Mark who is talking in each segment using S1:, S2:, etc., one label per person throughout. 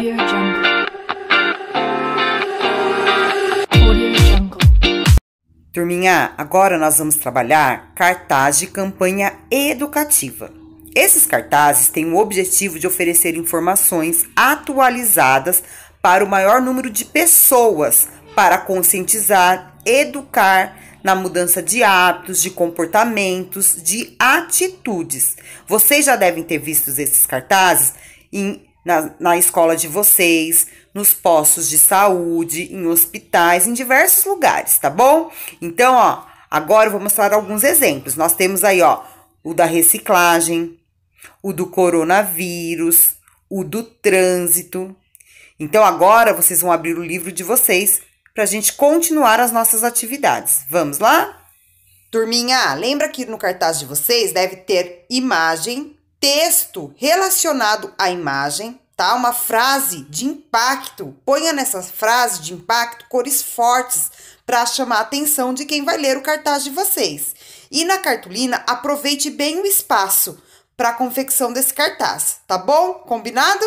S1: Jungle. Jungle. Turminha, agora nós vamos trabalhar cartaz de campanha educativa. Esses cartazes têm o objetivo de oferecer informações atualizadas para o maior número de pessoas para conscientizar, educar, na mudança de hábitos, de comportamentos, de atitudes. Vocês já devem ter visto esses cartazes em, na, na escola de vocês, nos postos de saúde, em hospitais, em diversos lugares, tá bom? Então, ó, agora eu vou mostrar alguns exemplos. Nós temos aí, ó, o da reciclagem, o do coronavírus, o do trânsito. Então, agora vocês vão abrir o livro de vocês para a gente continuar as nossas atividades. Vamos lá? Turminha, lembra que no cartaz de vocês deve ter imagem, texto relacionado à imagem, tá? Uma frase de impacto. Ponha nessa frase de impacto cores fortes para chamar a atenção de quem vai ler o cartaz de vocês. E na cartolina, aproveite bem o espaço para a confecção desse cartaz, tá bom? Combinado?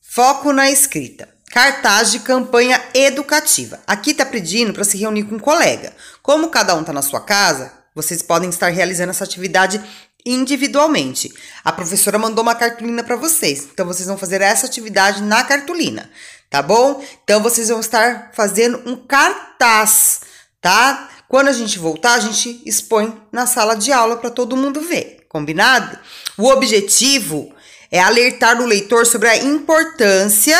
S1: Foco na escrita. Cartaz de campanha educativa. Aqui está pedindo para se reunir com um colega. Como cada um está na sua casa, vocês podem estar realizando essa atividade individualmente. A professora mandou uma cartolina para vocês, então vocês vão fazer essa atividade na cartolina, tá bom? Então vocês vão estar fazendo um cartaz, tá? Quando a gente voltar, a gente expõe na sala de aula para todo mundo ver, combinado? O objetivo é alertar o leitor sobre a importância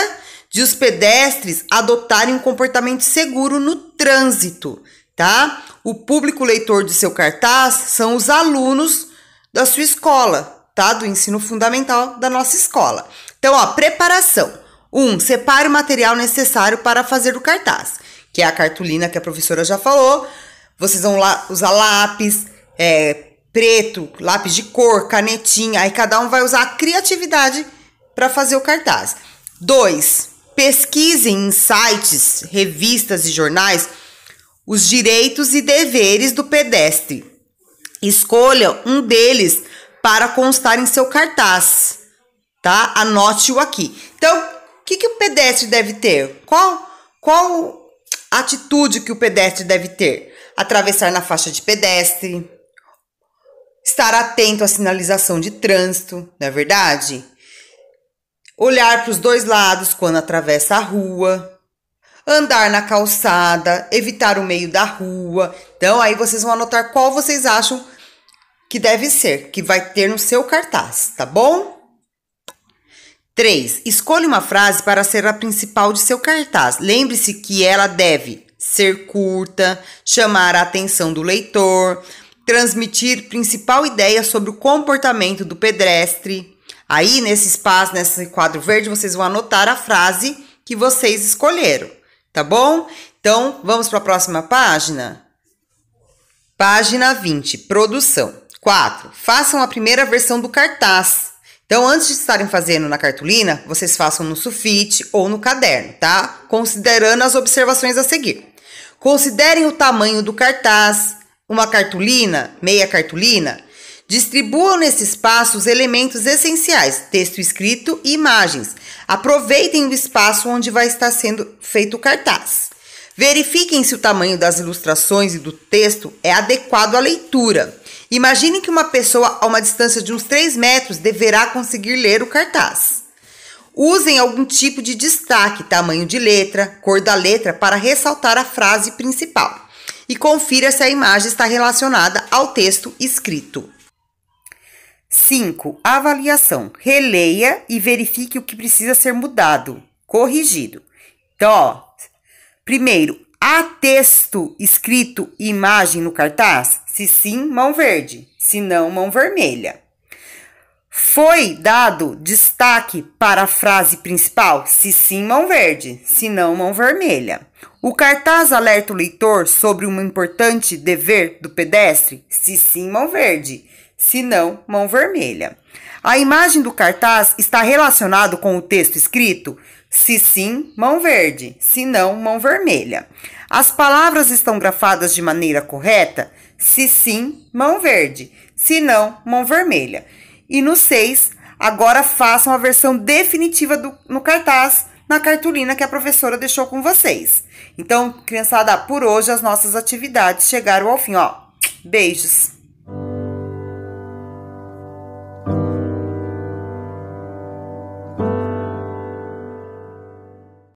S1: de os pedestres adotarem um comportamento seguro no trânsito, tá? O público leitor de seu cartaz são os alunos da sua escola, tá? Do ensino fundamental da nossa escola. Então, ó, preparação. Um, separe o material necessário para fazer o cartaz, que é a cartolina que a professora já falou. Vocês vão lá usar lápis, é, preto, lápis de cor, canetinha. Aí cada um vai usar a criatividade para fazer o cartaz. Dois, pesquisem em sites, revistas e jornais os direitos e deveres do pedestre. Escolha um deles para constar em seu cartaz, tá? Anote-o aqui. Então, o que, que o pedestre deve ter? Qual, qual atitude que o pedestre deve ter? Atravessar na faixa de pedestre, estar atento à sinalização de trânsito, não é verdade? olhar para os dois lados quando atravessa a rua, andar na calçada, evitar o meio da rua. Então, aí vocês vão anotar qual vocês acham que deve ser, que vai ter no seu cartaz, tá bom? 3. Escolha uma frase para ser a principal de seu cartaz. Lembre-se que ela deve ser curta, chamar a atenção do leitor, transmitir principal ideia sobre o comportamento do pedestre, Aí, nesse espaço, nesse quadro verde, vocês vão anotar a frase que vocês escolheram, tá bom? Então, vamos para a próxima página? Página 20, produção. 4. Façam a primeira versão do cartaz. Então, antes de estarem fazendo na cartolina, vocês façam no sulfite ou no caderno, tá? Considerando as observações a seguir. Considerem o tamanho do cartaz. Uma cartolina, meia cartolina, Distribuam nesse espaço os elementos essenciais, texto escrito e imagens. Aproveitem o espaço onde vai estar sendo feito o cartaz. Verifiquem se o tamanho das ilustrações e do texto é adequado à leitura. Imagine que uma pessoa a uma distância de uns 3 metros deverá conseguir ler o cartaz. Usem algum tipo de destaque, tamanho de letra, cor da letra, para ressaltar a frase principal. E confira se a imagem está relacionada ao texto escrito. 5. Avaliação. Releia e verifique o que precisa ser mudado, corrigido. Então, ó, primeiro, há texto escrito e imagem no cartaz? Se sim, mão verde, se não, mão vermelha. Foi dado destaque para a frase principal? Se sim, mão verde, se não, mão vermelha. O cartaz alerta o leitor sobre um importante dever do pedestre? Se sim, mão verde, se não, mão vermelha. A imagem do cartaz está relacionado com o texto escrito? Se sim, mão verde, se não, mão vermelha. As palavras estão grafadas de maneira correta? Se sim, mão verde, se não, mão vermelha. E no 6, agora façam a versão definitiva do, no cartaz, na cartolina que a professora deixou com vocês. Então, criançada, por hoje as nossas atividades chegaram ao fim, ó. Beijos!